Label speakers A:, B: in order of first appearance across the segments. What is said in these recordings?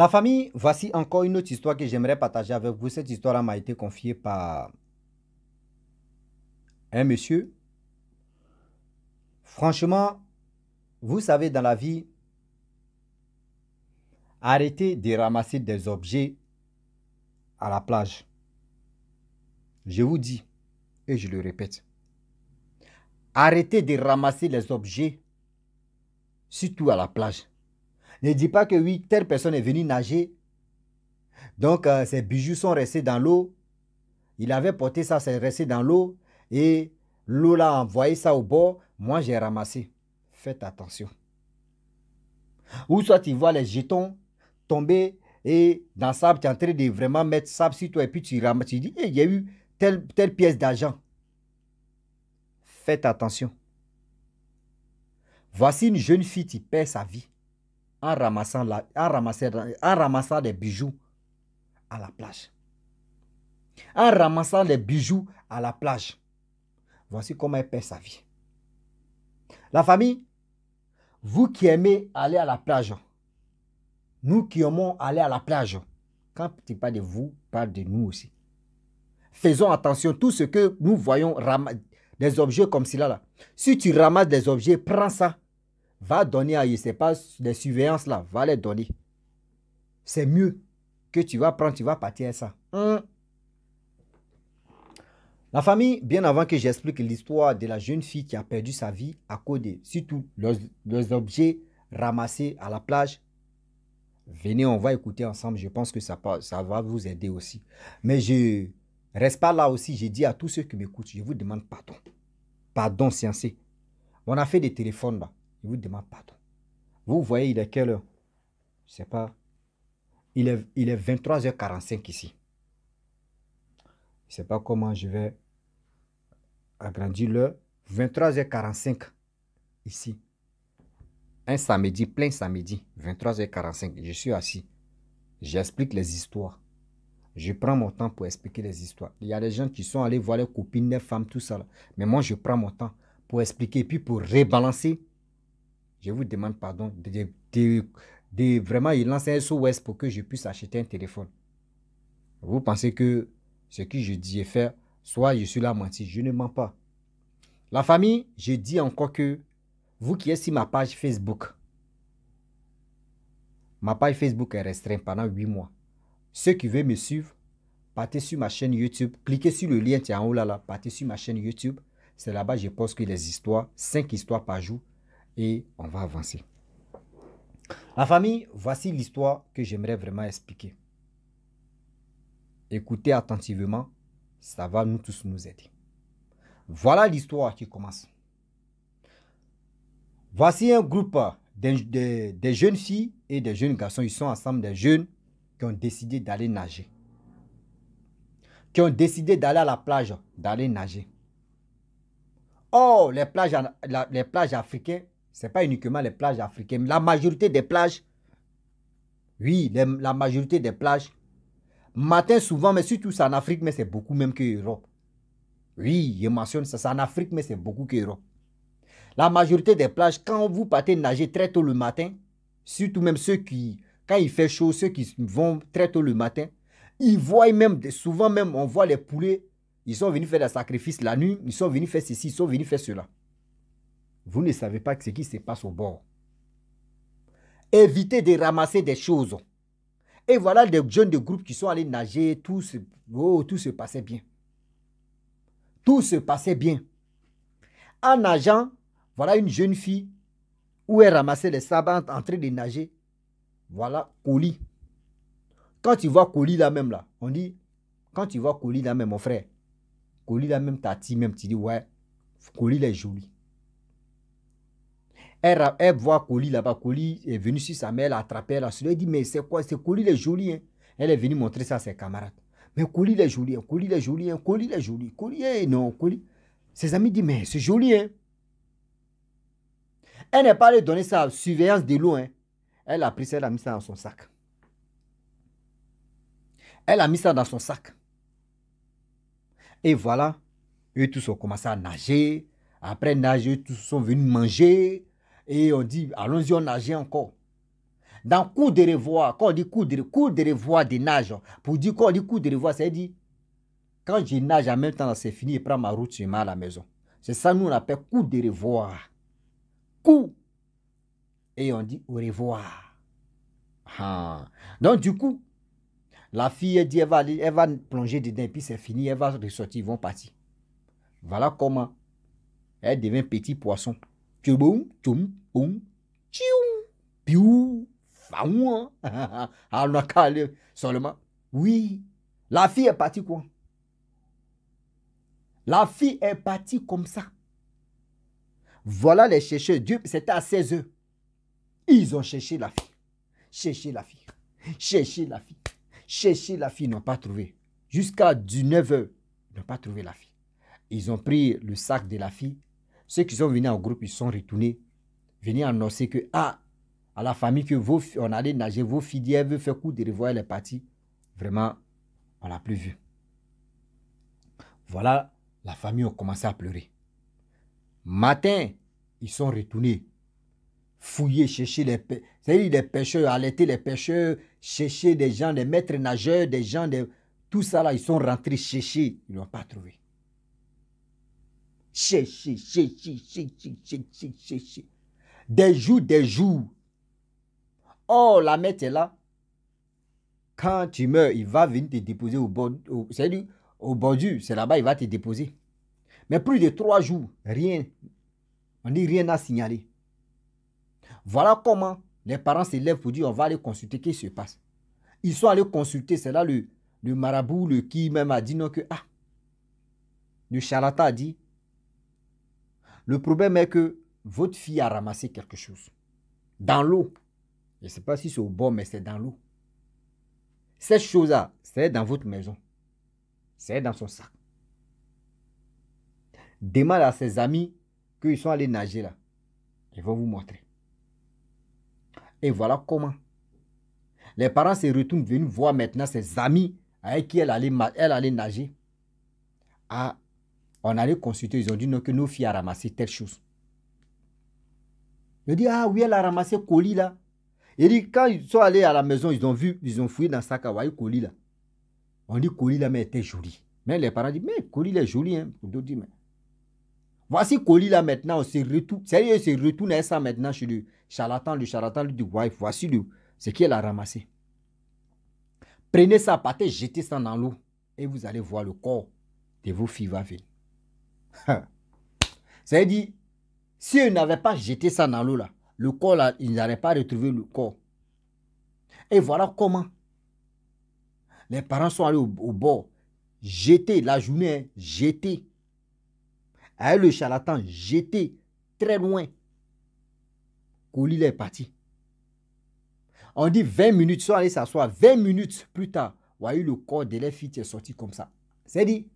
A: La famille, voici encore une autre histoire que j'aimerais partager avec vous. Cette histoire m'a été confiée par un monsieur. Franchement, vous savez, dans la vie, arrêtez de ramasser des objets à la plage. Je vous dis, et je le répète, arrêtez de ramasser les objets, surtout à la plage. Ne dis pas que oui, telle personne est venue nager. Donc ces euh, ses bijoux sont restés dans l'eau. Il avait porté ça, c'est resté dans l'eau. Et l'eau l'a envoyé ça au bord. Moi, j'ai ramassé. Faites attention. Ou soit tu vois les jetons tomber et dans le sable, tu es en train de vraiment mettre sable sur toi et puis tu ramasses. dis, il y a eu telle, telle pièce d'argent. Faites attention. Voici une jeune fille qui perd sa vie en ramassant, en ramassant, des bijoux à la plage. En ramassant des bijoux à la plage. Voici comment elle perd sa vie. La famille, vous qui aimez aller à la plage, nous qui aimons aller à la plage, quand tu parles de vous, parle de nous aussi. Faisons attention, tout ce que nous voyons, des objets comme cela, là. Si tu ramasses des objets, prends ça Va donner à, je sais pas, des surveillances là, va les donner. C'est mieux que tu vas prendre, tu vas partir à ça. Hmm. La famille, bien avant que j'explique l'histoire de la jeune fille qui a perdu sa vie à cause de, surtout, leurs, objets ramassés à la plage, venez, on va écouter ensemble. Je pense que ça, ça va vous aider aussi. Mais je reste pas là aussi. Je dis à tous ceux qui m'écoutent, je vous demande pardon. Pardon, sciencé. On a fait des téléphones là. Il vous demande pardon. Vous voyez, il est quelle heure Je ne sais pas. Il est, il est 23h45 ici. Je ne sais pas comment je vais agrandir l'heure. 23h45 ici. Un samedi, plein samedi, 23h45, je suis assis. J'explique les histoires. Je prends mon temps pour expliquer les histoires. Il y a des gens qui sont allés voir leurs copines, leurs femmes, tout ça. Mais moi, je prends mon temps pour expliquer, puis pour rebalancer je vous demande pardon de, vraiment il un SOS pour que je puisse acheter un téléphone. Vous pensez que ce que je dis est faire, soit je suis là mentir. je ne mens pas. La famille, je dis encore que vous qui êtes sur ma page Facebook, ma page Facebook est restreinte pendant 8 mois. Ceux qui veulent me suivre, partez sur ma chaîne YouTube, cliquez sur le lien qui est en haut là, partez sur ma chaîne YouTube. C'est là-bas, je poste que les histoires, Cinq histoires par jour, et on va avancer. La famille, voici l'histoire que j'aimerais vraiment expliquer. Écoutez attentivement, ça va nous tous nous aider. Voilà l'histoire qui commence. Voici un groupe de, jeunes filles et de jeunes garçons. Ils sont ensemble des jeunes qui ont décidé d'aller nager. Qui ont décidé d'aller à la plage, d'aller nager. Oh, les plages, les plages africaines ce n'est pas uniquement les plages africaines. La majorité des plages, oui, la majorité des plages, matin souvent, mais surtout c'est en Afrique, mais c'est beaucoup même que Oui, je mentionne ça, c'est en Afrique, mais c'est beaucoup que Europe. La majorité des plages, quand vous partez nager très tôt le matin, surtout même ceux qui, quand il fait chaud, ceux qui vont très tôt le matin, ils voient même, souvent même, on voit les poulets, ils sont venus faire des sacrifices la nuit, ils sont venus faire ceci, ils sont venus faire cela. Vous ne savez pas ce qui se passe au bord. Évitez de ramasser des choses. Et voilà des jeunes de groupe qui sont allés nager, tout se, oh, tout se passait bien. Tout se passait bien. En nageant, voilà une jeune fille où elle ramassait les sables en train de nager. Voilà, colis. Quand tu vois colis là même là, on dit, quand tu vois colis là même, mon frère, colis là même, tati même, tu dis, ouais, colis est joli. Elle, voit Coli là-bas. Coli est venu sur sa mère, elle a attrapé, elle a Elle dit Mais c'est quoi C'est Coli, le est joli. Hein. Elle est venue montrer ça à ses camarades. Mais Coli, il est joli. Hein. Coli, il est joli. Hein. Coli, il est joli. Coli, eh, non, Coli. Ses amis disent Mais c'est joli. Hein. Elle n'est pas allée donner sa surveillance de loin. Hein. Elle a pris ça, elle a mis ça dans son sac. Elle a mis ça dans son sac. Et voilà, eux tous ont commencé à nager. Après nager, tous sont venus manger. Et on dit, allons-y, on nage encore. Dans coup de revoir, quand on dit coup de, coup de revoir des nages, pour dire quand on dit coup de revoir, c'est dit, quand je nage en même temps, c'est fini, je prends ma route, je vais à la maison. C'est ça, nous, on appelle coup de revoir. Coup. Et on dit au revoir. Ah. Donc, du coup, la fille, elle dit, elle va, plonger dedans, puis c'est fini, elle va ressortir, ils vont partir. Voilà comment elle devient petit poisson. Alors on seulement oui la fille est partie quoi la fille est partie comme ça voilà les chercheurs Dieu c'était à 16 heures ils ont cherché la fille cherché la fille cherché la fille cherché la fille n'ont pas trouvé jusqu'à 19 heures n'ont pas trouvé la fille ils ont pris le sac de la fille ceux qui sont venus en groupe, ils sont retournés, venus annoncer que, ah, à la famille que vous on allait nager, vos filles elles veulent faire coup de revoir les parties. Vraiment, on l'a plus vu. Voilà, la famille a commencé à pleurer. Matin, ils sont retournés fouiller, chercher les, les pêcheurs, alerter les pêcheurs, chercher des gens, des maîtres nageurs, des gens, de tout ça là, ils sont rentrés chercher, ils n'ont pas trouvé. Des jours, des jours. Oh, la mère est là. Quand tu meurs, il va venir te déposer au bord, au, du, c'est là-bas, il va te déposer. Mais plus de trois jours, rien. On dit rien à signaler. Voilà comment les parents s'élèvent pour dire on va aller consulter, qu'est-ce qui se passe. Ils sont allés consulter, c'est là le, le marabout, le qui même a dit non que, ah, le charlatan a dit, le problème est que votre fille a ramassé quelque chose dans l'eau. Je ne sais pas si c'est au bord, mais c'est dans l'eau. Cette chose-là, c'est dans votre maison. C'est dans son sac. Demande à ses amis qu'ils sont allés nager là. Ils vont vous montrer. Et voilà comment. Les parents se retournent venus voir maintenant ses amis avec qui elle allait, elle allait nager. Ah, on allait consulter, ils ont dit non, que nos filles ont ramassé telle chose. Ils ont dit, ah oui, elle a ramassé colis là. Il dit, quand ils sont allés à la maison, ils ont vu, ils ont fouillé dans sa kawaii colis là. On dit, colis là, mais elle était jolie. Mais les parents disent, mais colis là est joli. Hein. D'autres disent, mais. Voici colis là maintenant, c'est retourné. Sérieux, c'est retourne ça maintenant chez le charlatan, le charlatan lui dit, ouais, voici le, ce qu'elle a ramassé. Prenez ça, partez, jetez ça dans l'eau. Et vous allez voir le corps de vos filles va venir cest dit. si ils n'avaient pas jeté ça dans l'eau, là, le corps, ils n'auraient pas retrouvé le corps. Et voilà comment les parents sont allés au, bord, jeter la journée, jeter. le charlatan, jeter très loin. il est parti. On dit 20 minutes, sont allés s'asseoir. 20 minutes plus tard, eu le corps de la fille est sorti comme ça. C'est dit,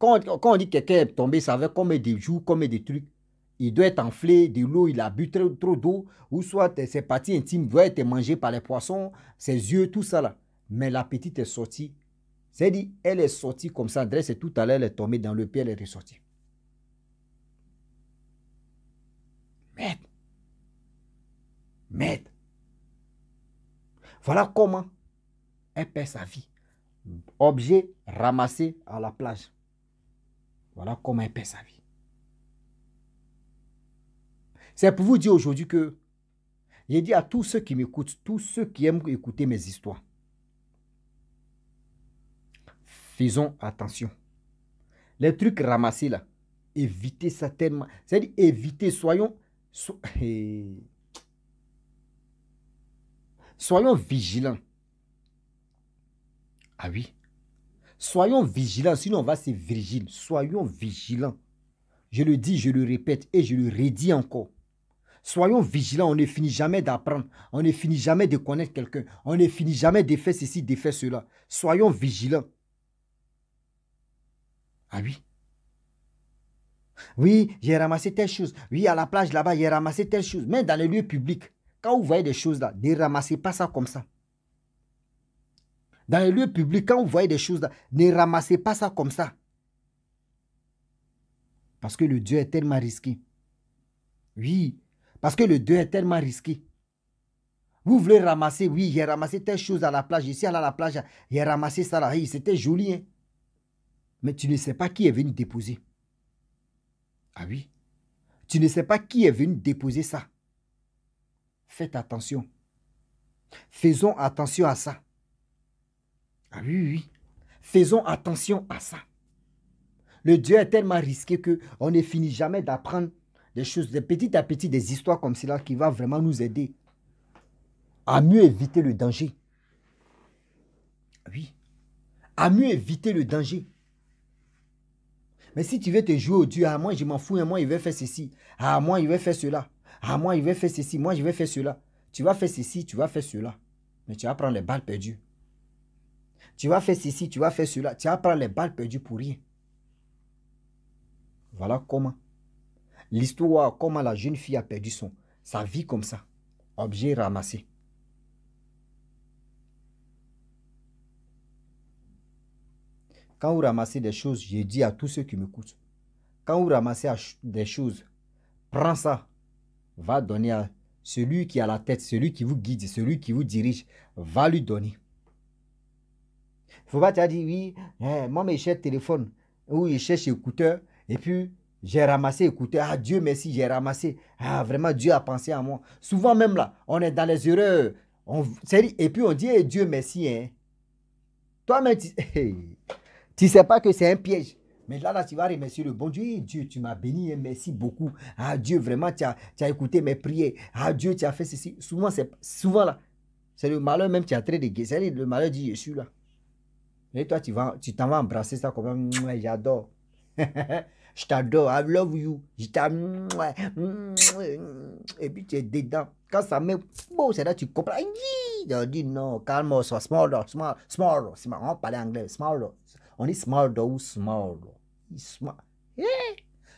A: quand, on dit que quelqu'un est tombé, ça veut dire comme des joues, comme des trucs. Il doit être enflé, de l'eau, il a bu trop, d'eau, ou soit ses parties intimes doivent être mangées par les poissons, ses yeux, tout ça là. Mais la petite est sortie. C'est à dire elle est sortie comme ça, dressée tout à l'heure, elle est tombée dans le pied, elle est ressortie. Merde. Merde. Voilà comment elle perd sa vie. Objet ramassé à la plage. Voilà comment elle perd sa vie. C'est pour vous dire aujourd'hui que j'ai dit à tous ceux qui m'écoutent, tous ceux qui aiment écouter mes histoires, faisons attention. Les trucs ramassés là, évitez certainement, C'est-à-dire évitez, soyons... Eh, soyons vigilants. Ah oui, Soyons vigilants, sinon on va se virgile. Soyons vigilants. Je le dis, je le répète et je le redis encore. Soyons vigilants, on ne finit jamais d'apprendre, on ne finit jamais de connaître quelqu'un, on ne finit jamais de faire ceci, de faire cela. Soyons vigilants. Ah oui. Oui, j'ai ramassé telle chose. Oui, à la plage là-bas, j'ai ramassé telle chose. Mais dans les lieux publics, quand vous voyez des choses là, ne ramassez pas ça comme ça dans les lieux publics, quand vous voyez des choses, ne ramassez pas ça comme ça. Parce que le Dieu est tellement risqué. Oui, parce que le Dieu est tellement risqué. Vous voulez ramasser, oui, j'ai ramassé telle chose à la plage, ici à la plage, j'ai ramassé ça là, c'était joli. Hein. Mais tu ne sais pas qui est venu déposer. Ah oui, tu ne sais pas qui est venu déposer ça. Faites attention. Faisons attention à ça. Ah oui, oui. Faisons attention à ça. Le Dieu est tellement risqué que on ne finit jamais d'apprendre des choses, de petit à petit, des histoires comme cela qui va vraiment nous aider à mieux éviter le danger. Oui, à mieux éviter le danger. Mais si tu veux te jouer au Dieu, à ah, moi je m'en fous, à hein, moi il veut faire ceci, à ah, moi il vais faire cela, à ah, moi il vais faire ceci, moi je vais faire cela. Tu vas faire ceci, tu vas faire cela. Mais tu vas prendre les balles perdues. Tu vas faire ceci, tu vas faire cela. Tu vas prendre les balles perdues pour rien. Voilà comment. L'histoire, comment la jeune fille a perdu son, sa vie comme ça. Objet ramassé. Quand vous ramassez des choses, je dis à tous ceux qui m'écoutent, quand vous ramassez des choses, prends ça, va donner à celui qui a la tête, celui qui vous guide, celui qui vous dirige, va lui donner. Il faut pas dire, oui, hein, moi, je cherche téléphone ou je cherche écouteur et puis j'ai ramassé, écouteur. Ah, Dieu merci, j'ai ramassé. Ah, vraiment, Dieu a pensé à moi. Souvent même là, on est dans les erreurs. On, et puis on dit, Dieu merci. Hein. Toi-même, tu sais pas que c'est un piège. Mais là, là, tu vas remercier le bon Dieu. Dieu, tu m'as béni, hein, merci beaucoup. Ah Dieu, vraiment, tu as, écouté mes prières. Ah Dieu, tu as fait ceci. Souvent, c'est souvent là. C'est le malheur même qui a trait de guérir. Le malheur dit, je suis là. Et toi, tu vas, tu t'en vas embrasser ça comme j'adore. je t'adore, I love you. Je t'aime. Et puis tu es dedans. Quand ça met beau, c'est là tu comprends. Il dit non, calme, sois small, small, small, small. On parler anglais, small. On dit small dog ou eh? small. Small.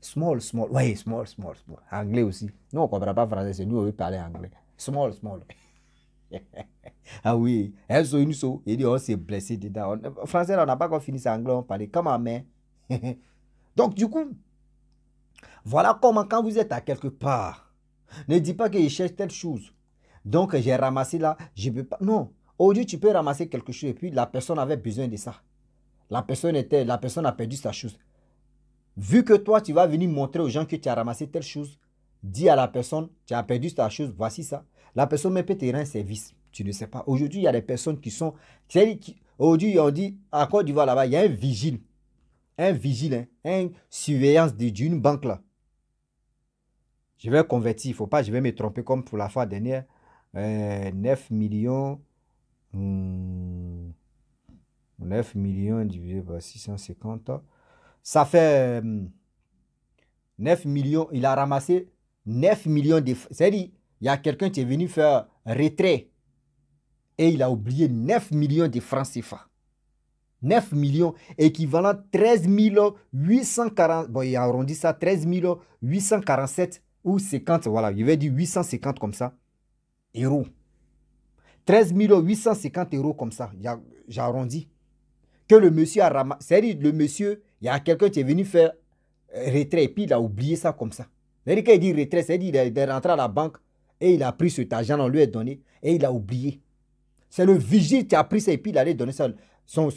A: Small, small. Oui, small, small, small. Anglais aussi. Nous, on ne comprend pas français, c'est nous, on veut parler anglais. Small, small. ah oui, elles une dit, on oh, s'est blessé dedans. En euh, français, on n'a pas encore fini, en anglais, on parlait comme ma main. Donc, du coup, voilà comment, quand vous êtes à quelque part, ne dis pas que je cherche telle chose. Donc, j'ai ramassé là, je peux pas. Non. dieu tu peux ramasser quelque chose et puis la personne avait besoin de ça. La personne était, la personne a perdu sa chose. Vu que toi, tu vas venir montrer aux gens que tu as ramassé telle chose, dis à la personne, tu as perdu ta chose, voici ça. La personne peut te rendre service. Tu ne sais pas. Aujourd'hui, il y a des personnes qui sont. Aujourd'hui, on dit à Côte d'Ivoire là-bas, il y a un vigile. Un vigile, hein, une surveillance d'une banque là. Je vais convertir, il ne faut pas, je vais me tromper comme pour la fois dernière. 9 euh, millions. 9 hmm, millions divisé par 650. Ça fait 9 hmm, millions. Il a ramassé 9 millions de. C'est-à-dire, il y a quelqu'un qui est venu faire retrait et il a oublié 9 millions de francs CFA. 9 millions, équivalent 13 840, bon, il a arrondi ça, 13 847 ou 50, voilà, il avait dire 850 comme ça, euros. 13 850 euros comme ça, J'ai arrondi. Que le monsieur a ramassé, c'est-à-dire le monsieur, il y a quelqu'un qui est venu faire euh, retrait et puis il a oublié ça comme ça. C'est-à-dire qu'il dit retrait, c'est-à-dire qu'il est rentré à la banque et il a pris cet argent, on lui a donné et il a oublié. C'est le vigile qui a pris ça et puis il allait donner ça. Son,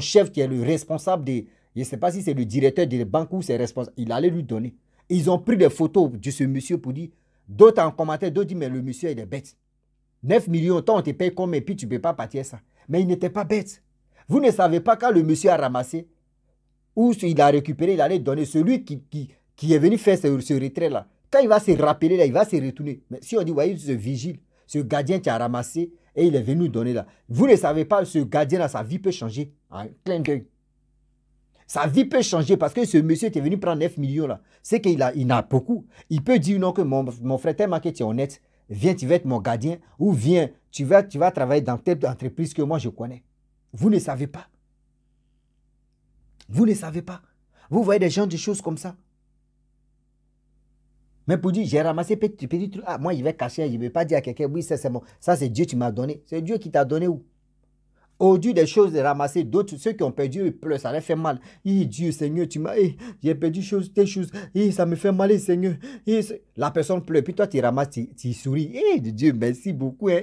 A: chef qui est le responsable des. Je ne sais pas si c'est le directeur des banques ou c'est responsable. Il allait lui donner. Ils ont pris des photos de ce monsieur pour dire. D'autres en commentaire, d'autres disent Mais le monsieur, il est bête. 9 millions, temps on te paye comme et puis tu ne peux pas partir ça. Mais il n'était pas bête. Vous ne savez pas quand le monsieur a ramassé ou il a récupéré, il allait donner celui qui, qui, est venu faire ce, retrait-là. Quand il va se rappeler, là, il va se retourner. Mais si on dit, voyez, ce vigile, ce gardien qui a ramassé, et il est venu nous donner là. Vous ne savez pas, ce gardien-là, sa vie peut changer en ah, Sa vie peut changer parce que ce monsieur est venu prendre 9 millions là. C'est qu'il a, il a beaucoup. Il peut dire non que mon, frère, tellement que tu es honnête, viens, tu vas être mon gardien ou viens, tu vas, tu vas travailler dans telle entreprise que moi je connais. Vous ne savez pas. Vous ne savez pas. Vous voyez des gens, des choses comme ça. Mais pour dire, j'ai ramassé petit, petit truc, ah, moi je vais cacher, je ne vais pas dire à quelqu'un, oui, ça c'est bon, ça c'est Dieu qui m'a donné. C'est Dieu qui t'a donné où au Dieu des choses de ramasser d'autres, ceux qui ont perdu, ils pleurent, ça leur fait mal. Dieu, Seigneur, tu m'as, j'ai perdu choses, tes choses, ça me fait mal, Seigneur. la personne pleure, puis toi, tu ramasses, tu, souris. Dieu, merci beaucoup. Hein.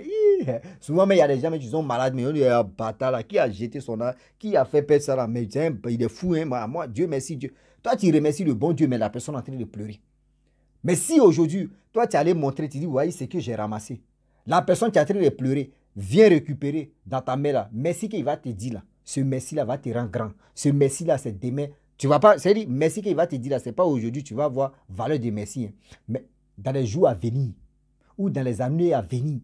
A: Souvent, il y a des gens qui sont malades, mais on dit, bâtard, là, qui a jeté son âme, qui a fait perdre ça, là, mais il est fou, hein, moi, Dieu, merci, Dieu. Toi, tu remercies le bon Dieu, mais la personne est en train de pleurer. Mais si aujourd'hui, toi, tu allé montrer, tu dis, voyez c'est que j'ai ramassé. La personne qui a train de pleurer, viens récupérer dans ta main là. Merci qu'il va te dire là. Ce merci-là va te rendre grand. Ce merci-là, c'est demain. Tu vas pas, c'est merci qu'il va te dire là, c'est pas aujourd'hui, tu vas voir valeur de merci. Hein. Mais dans les jours à venir ou dans les années à venir,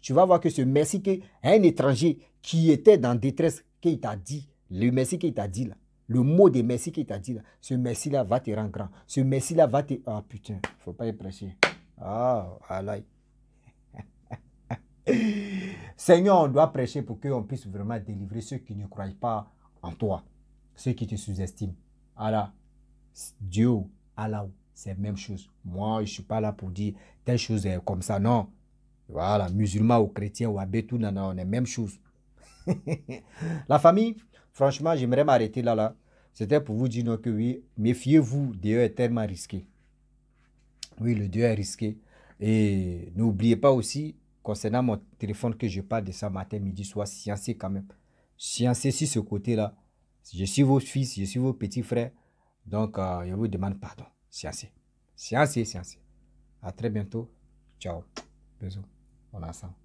A: tu vas voir que ce merci un étranger qui était dans détresse, qu'il t'a dit, le merci qu'il t'a dit là, le mot de merci qui t'a dit, ce merci-là va te rendre grand. Ce merci-là va te... Ah putain, il faut pas y prêcher. Ah, Allah. Seigneur, on doit prêcher pour qu'on puisse vraiment délivrer ceux qui ne croient pas en toi, ceux qui te sous-estiment. Allah, Dieu, Allah, c'est la même chose. Moi, je ne suis pas là pour dire telle chose comme ça, non. Voilà, musulman ou chrétien ou abbé tout, non, non, on est la même chose. la famille, Franchement, j'aimerais m'arrêter là, là. C'était pour vous dire que oui, méfiez-vous, Dieu est tellement risqué. Oui, le Dieu est risqué. Et n'oubliez pas aussi, concernant mon téléphone que je parle de ça matin, midi, soir, sciencé quand même. Sciencé sur ce côté-là. Je suis vos fils, je suis vos petits frères. Donc, euh, je vous demande pardon. Sciencé. Sciencé, sciencé. À très bientôt. Ciao. Bisous. On ensemble.